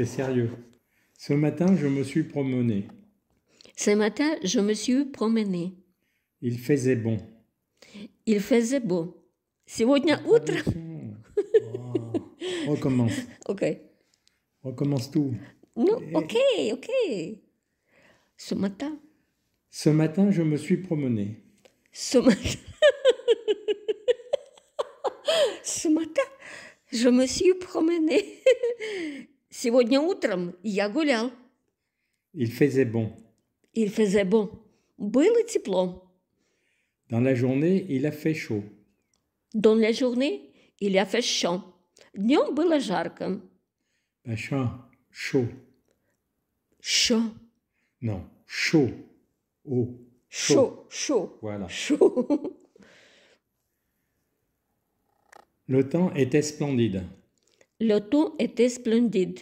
C'est sérieux. Ce matin, je me suis promené. Ce matin, je me suis promené. Il faisait bon. Il faisait beau. Сегодня утром. autre... Recommence. OK. Recommence tout. Non, OK, OK. Ce matin. Ce matin, je me suis promené. Ce matin. Ce matin, je me suis promené. Il faisait bon. Il faisait bon. Было Dans la journée, il a fait chaud. Dans la journée, il a fait chaud. chaud. Chaud. Non, chaud. Oh. Chaud. Chaud. Chaud. Le temps était splendide. Le tout était splendide.